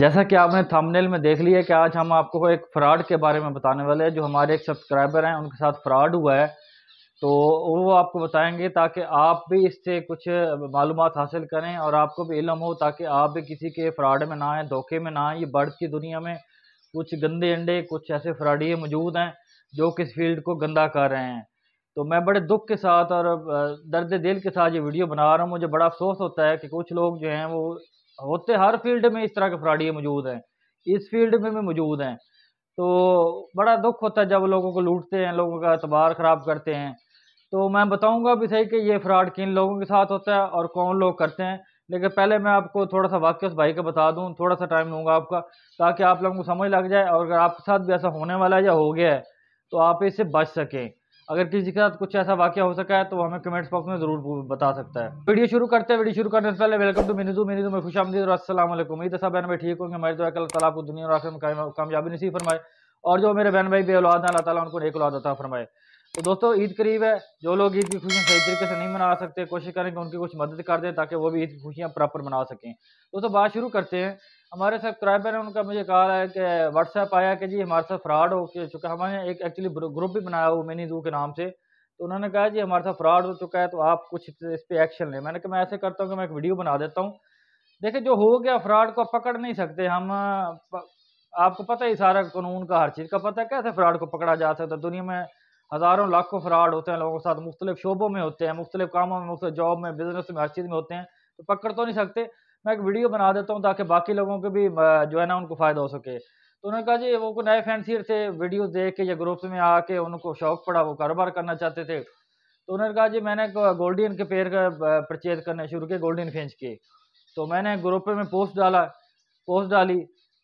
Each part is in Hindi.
जैसा कि आपने थंबनेल में देख लिया कि आज हम आपको एक फ़्रॉड के बारे में बताने वाले हैं जो हमारे एक सब्सक्राइबर हैं उनके साथ फ़्रॉड हुआ है तो वो आपको बताएंगे ताकि आप भी इससे कुछ मालूम हासिल करें और आपको भी इलम हो ताकि आप भी किसी के फ़्रॉड में ना आएँ धोखे में ना आए ये बर्ड की दुनिया में कुछ गंदे अंडे कुछ ऐसे फ्राडिये मौजूद हैं जो किस फील्ड को गंदा कर रहे हैं तो मैं बड़े दुख के साथ और दर्द दिल के साथ ये वीडियो बना रहा हूँ मुझे बड़ा अफसोस होता है कि कुछ लोग जो हैं वो होते हर फील्ड में इस तरह के ये मौजूद हैं इस फील्ड में भी मौजूद हैं तो बड़ा दुख होता है जब लोगों को लूटते हैं लोगों का अतबार ख़राब करते हैं तो मैं बताऊंगा भी सही कि ये फ्रॉड किन लोगों के साथ होता है और कौन लोग करते हैं लेकिन पहले मैं आपको थोड़ा सा वाक्य उस भाई का बता दूँ थोड़ा सा टाइम लूँगा आपका ताकि आप लोगों को समझ लग जाए और अगर आपके साथ भी ऐसा होने वाला है या हो गया है तो आप इससे बच सकें अगर किसी के साथ कुछ ऐसा वाक्य हो सका है तो हमें कमेंट्स बॉक्स में जरूर बता सकता है वीडियो शुरू करते हैं वीडियो शुरू करने से पहले वेलकम टू मिनिजू मिनीजू में खुश आमदी और असल उम्मीद सब बहन भाई ठीक होंगे हमारे तो अल्लाह तला दुनिया और आखिर में कामयाबी नसीब फरमाए और जो मेरे बहन भाई बेलाद अल्लाह ताला उनको एक औलाद अता फरमाए तो दोस्तों ईद करीब है जो लोग ईद की खुशियाँ सही तरीके से नहीं मना सकते कोशिश करें कि उनकी कुछ मदद कर दें ताकि वो भी ईद की खुशियाँ प्रॉपर मना सकें दोस्तों बात शुरू करते हैं हमारे सब्सक्राइबर हैं उनका मुझे कहा है कि व्हाट्सएप आया कि जी हमारे साथ फ्रॉड हो चुका है हमारे एक एक्चुअली ग्रुप भी बनाया हुआ मिनी जू के नाम से तो उन्होंने कहा जी हमारे साथ फ्रॉड हो चुका है तो आप कुछ इस पर एक्शन लें मैंने कहा मैं ऐसे करता हूँ कि मैं एक वीडियो बना देता हूँ देखिए जो हो गया फ्रॉड को पकड़ नहीं सकते हम आपको पता ही सारा कानून का हर चीज़ का पता है कैसे फ्रॉड को पकड़ा जा सकता है दुनिया में हज़ारों लाखों फ्रॉड होते हैं लोगों के साथ मुख्तलिफ शोबों में होते हैं मुख्तलिफ कामों में मुख्तलिफ जॉब में बिजनेस में हर चीज़ में होते हैं तो पकड़ तो नहीं सकते मैं एक वीडियो बना देता हूँ ताकि बाकी लोगों को भी जो है ना उनको फ़ायदा हो सके तो उन्होंने कहा जी वो नए फैंसियर थे वीडियो देख के या ग्रुप्स में आके उनको शौक पड़ा वो कारोबार करना चाहते थे तो उन्होंने कहा जी मैंने गोल्डियन के पेयर का परचेज करने शुरू किए गोल्डियन फेंच के तो मैंने ग्रुप में पोस्ट डाला पोस्ट डाली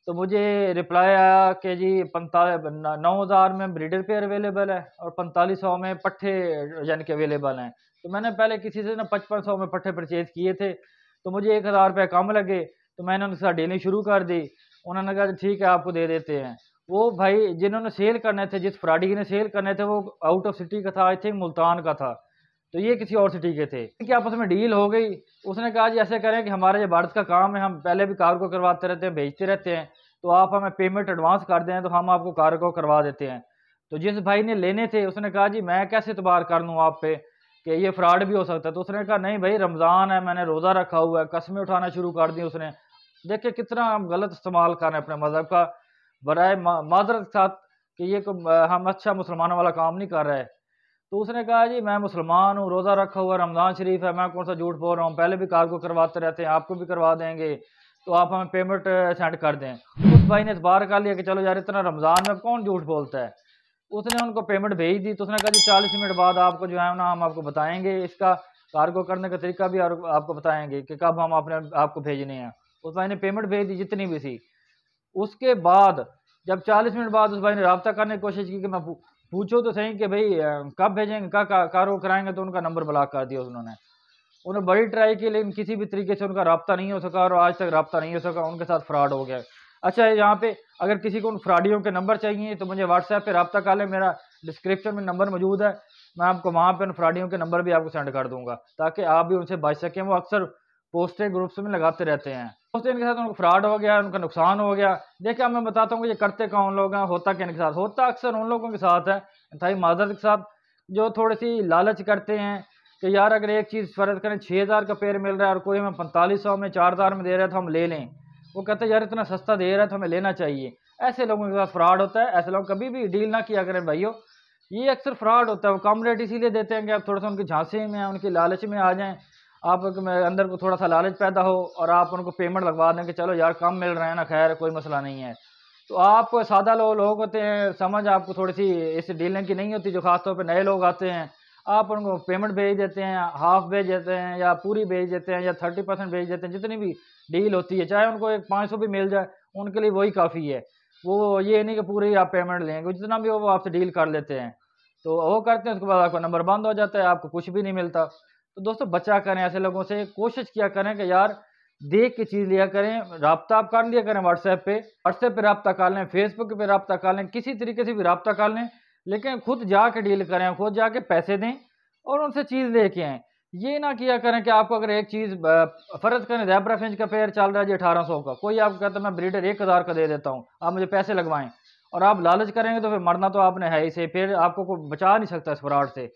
तो मुझे रिप्लाई आया कि जी पंता नौ हज़ार में ब्रीडर पे अवेलेबल है और पैंतालीस सौ में पट्ठे यानी कि अवेलेबल हैं तो मैंने पहले किसी से ना पचपन सौ में पट्ठे परचेज़ किए थे तो मुझे एक हज़ार रुपये कम लगे तो मैंने उनके साथ डीलिंग शुरू कर दी उन्होंने कहा ठीक है आपको दे देते हैं वो भाई जिन्होंने सेल करने थे जिस फ्राडी ने सेल करने थे वो आउट ऑफ सिटी का था आई थिंक मुल्तान का था तो ये किसी और सिटी के थे कि आपस में डील हो गई उसने कहा जी ऐसे करें कि हमारा ये भारत का काम है हम पहले भी कार को करवाते रहते हैं भेजते रहते हैं तो आप हमें पेमेंट एडवांस कर दें तो हम आपको कार को करवा देते हैं तो जिस भाई ने लेने थे उसने कहा जी मैं कैसे इतबार तो कर लूँ आप पे कि ये फ्रॉड भी हो सकता है तो उसने कहा नहीं भाई रमज़ान है मैंने रोज़ा रखा हुआ है कस्में उठाना शुरू कर दी उसने देखिए कितना हम गलत इस्तेमाल कर रहे हैं अपने मज़हब का बरए माजरत के साथ कि ये हम अच्छा मुसलमानों वाला काम नहीं कर रहे तो उसने कहा जी मैं मुसलमान हूँ रोज़ा रखा हुआ रमज़ान शरीफ है मैं कौन सा झूठ बोल रहा हूँ पहले भी कार को करवाते रहते हैं आपको भी करवा देंगे तो आप हमें पेमेंट सेंड कर दें उस भाई ने इतबार कर लिया कि चलो यार इतना रमज़ान में कौन झूठ बोलता है उसने उनको पेमेंट भेज दी तो उसने कहा जी चालीस मिनट बाद आपको जो है ना हम आपको बताएंगे इसका कार्गो करने का तरीका भी आपको बताएंगे कि कब हम अपने आपको भेजने हैं उस भाई ने पेमेंट भेज दी जितनी भी थी उसके बाद जब 40 मिनट बाद उस भाई ने रबता करने की कोशिश की कि मैं पूछो तो सही कि भाई कब भेजेंगे कब कारो कराएंगे तो उनका नंबर ब्लॉक कर दिया उन्होंने उन्होंने बड़ी ट्राई की लेकिन किसी भी तरीके से उनका रबता नहीं हो सका और आज तक रबता नहीं हो सका उनके साथ फ्रॉड हो गया अच्छा यहाँ पे अगर किसी को उन फ्रॉडियों के नंबर चाहिए तो मुझे व्हाट्सएप पे रबता कर लें मेरा डिस्क्रिप्शन में नंबर मौजूद है मैं आपको वहाँ पे उन फ्रॉडियों के नंबर भी आपको सेंड कर दूंगा ताकि आप भी उनसे बच सकें वो अक्सर पोस्टें ग्रुप्स में लगाते रहते हैं सोचते इनके साथ उनको फ्रॉड हो गया उनका नुकसान हो गया देखिए अब मैं बताता हूँ कि ये करते कौन लोग हैं होता क्या इनके साथ होता अक्सर उन लोगों के साथ है इंतहाई माजरत के साथ जो थोड़ी सी लालच करते हैं कि यार अगर एक चीज़ फ़र्ज करें छः हज़ार का पेड़ मिल रहा है और कोई हमें पैंतालीस सौ में चार हज़ार में दे रहा है तो हम ले लें वो कहते हैं यार इतना सस्ता दे रहा है तो हमें लेना चाहिए ऐसे लोगों के साथ फ्रॉड होता है ऐसे लोग कभी भी डील ना किया करें भाइयों ये अक्सर फ्रॉड होता है वो कम रेट इसीलिए देते हैं कि आप थोड़ा सा उनकी झांसे में उनकी लालच में आ जाएँ आप अंदर को थोड़ा सा लालच पैदा हो और आप उनको पेमेंट लगवा दें कि चलो यार कम मिल रहे हैं ना खैर कोई मसला नहीं है तो आप सादा लो लोग होते हैं समझ आपको थोड़ी सी इस डीलिंग की नहीं होती जो खासतौर पर नए लोग आते हैं आप उनको पेमेंट भेज देते हैं हाफ भेज देते हैं या पूरी भेज देते हैं या थर्टी परसेंट भेज देते हैं जितनी भी डील होती है चाहे उनको एक पाँच सौ भी मिल जाए उनके लिए वही काफ़ी है वो ये नहीं कि पूरी आप पेमेंट लेंगे जितना भी हो वो आपसे डील कर लेते हैं तो वो करते हैं उसके बाद आपका नंबर बंद हो जाता है आपको कुछ भी नहीं मिलता तो दोस्तों बचा करें ऐसे लोगों से कोशिश किया करें कि यार देख के चीज़ लिया करें रबता आप कर लिया करें व्हाट्सएप पे व्हाट्सएप पे रबता कर लें फेसबुक पे रबता कर लें किसी तरीके से भी रबता कर लें लेकिन खुद जाके डील करें खुद जाके पैसे दें और उनसे चीज़ लेके आएँ ये ना किया करें कि आपको अगर एक चीज़ फ़र्ज करें जैबरा फिंच का पेयर चल रहा है जी अठारह सौ का कोई आपको कहता मैं ब्रीडर एक हज़ार का दे देता हूँ आप मुझे पैसे लगवाएं और आप लालच करेंगे तो फिर मरना तो आपने है इसे फिर आपको कोई बचा नहीं सकता इस फ्रॉड से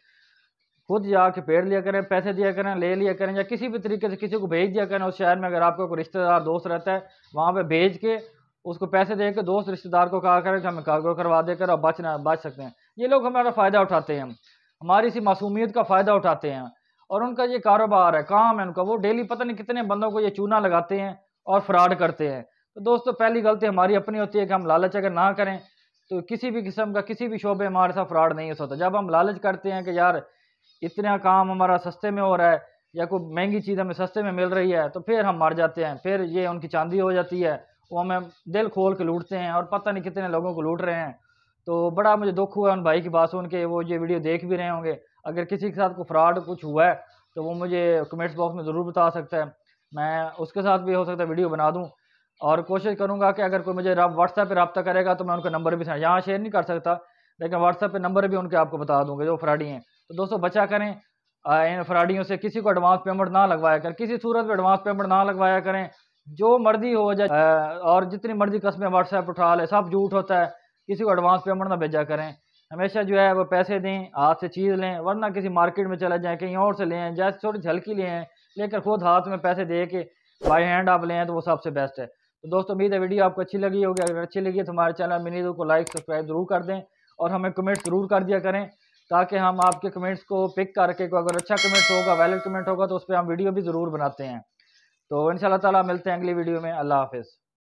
खुद जाके पेड़ लिया करें पैसे दिया करें ले लिया करें या किसी भी तरीके से किसी को भेज दिया करें उस शहर में अगर आपका कोई रिश्तेदार दोस्त रहता है वहाँ पर भेज के उसको पैसे दे के दोस्त रिश्तेदार को कहा करें कि हमें कार्गो करवा देकर और बचना बच सकते हैं ये लोग हमारा फ़ायदा उठाते हैं हमारी इसी मासूमियत का फ़ायदा उठाते हैं और उनका ये कारोबार है काम है उनका वो डेली पता नहीं कितने बंदों को ये चूना लगाते हैं और फ्रॉड करते हैं तो दोस्तों पहली गलती हमारी अपनी होती है कि हम लालच अगर ना करें तो किसी भी किस्म का किसी भी शोबे हमारे साथ फ्रॉड नहीं हो सकता जब हम लालच करते हैं कि यार इतना काम हमारा सस्ते में हो रहा है या कोई महंगी चीज़ हमें सस्ते में मिल रही है तो फिर हम मर जाते हैं फिर ये उनकी चांदी हो जाती है वो हमें दिल खोल के लूटते हैं और पता नहीं कितने लोगों को लूट रहे हैं तो बड़ा मुझे दुख हुआ उन भाई की बात सुन के वो ये वीडियो देख भी रहे होंगे अगर किसी के साथ कोई फ्रॉड कुछ हुआ है तो वो मुझे कमेंट्स बॉक्स में ज़रूर बता सकता है मैं उसके साथ भी हो सकता है वीडियो बना दूँ और कोशिश करूँगा कि अगर कोई मुझे व्हाट्सएप पर रबता करेगा तो मैं उनका नंबर भी यहाँ शेयर नहीं कर सकता लेकिन व्हाट्सएप पर नंबर भी उनके आपको बता दूँगा जो फ्राडी हैं तो दोस्तों बचा करें इन फ्राडियों से किसी को एडवांस पेमेंट ना लगवाया करें किसी सूरत में एडवांस पेमेंट ना लगवाया करें जो मर्जी हो जाए और जितनी मर्जी कस्में व्हाट्सएप उठा ले सब झूठ होता है किसी को एडवांस पेमेंट ना भेजा करें हमेशा जो है वो पैसे दें हाथ से चीज़ लें वरना किसी मार्केट में चले जाएँ कहीं और से लें जैसे थोड़ी झलकी ले आएँ लेकर खुद हाथ में पैसे दे के बाई हैंड आप लें तो वो सबसे बेस्ट है तो दोस्तों उम्मीद है वीडियो आपको अच्छी लगी होगी अगर अच्छी लगी है तो हमारे चैनल मिनी को लाइक सब्सक्राइब जरूर कर दें और हमें कमेंट ज़रूर कर दिया करें ताकि हम आपके कमेंट्स को पिक करके को अगर अच्छा कमेंट्स होगा वैलिड कमेंट होगा तो उस पर हम वीडियो भी ज़रूर बनाते हैं तो इन ताला मिलते हैं अगली वीडियो में अल्लाह हाफिज़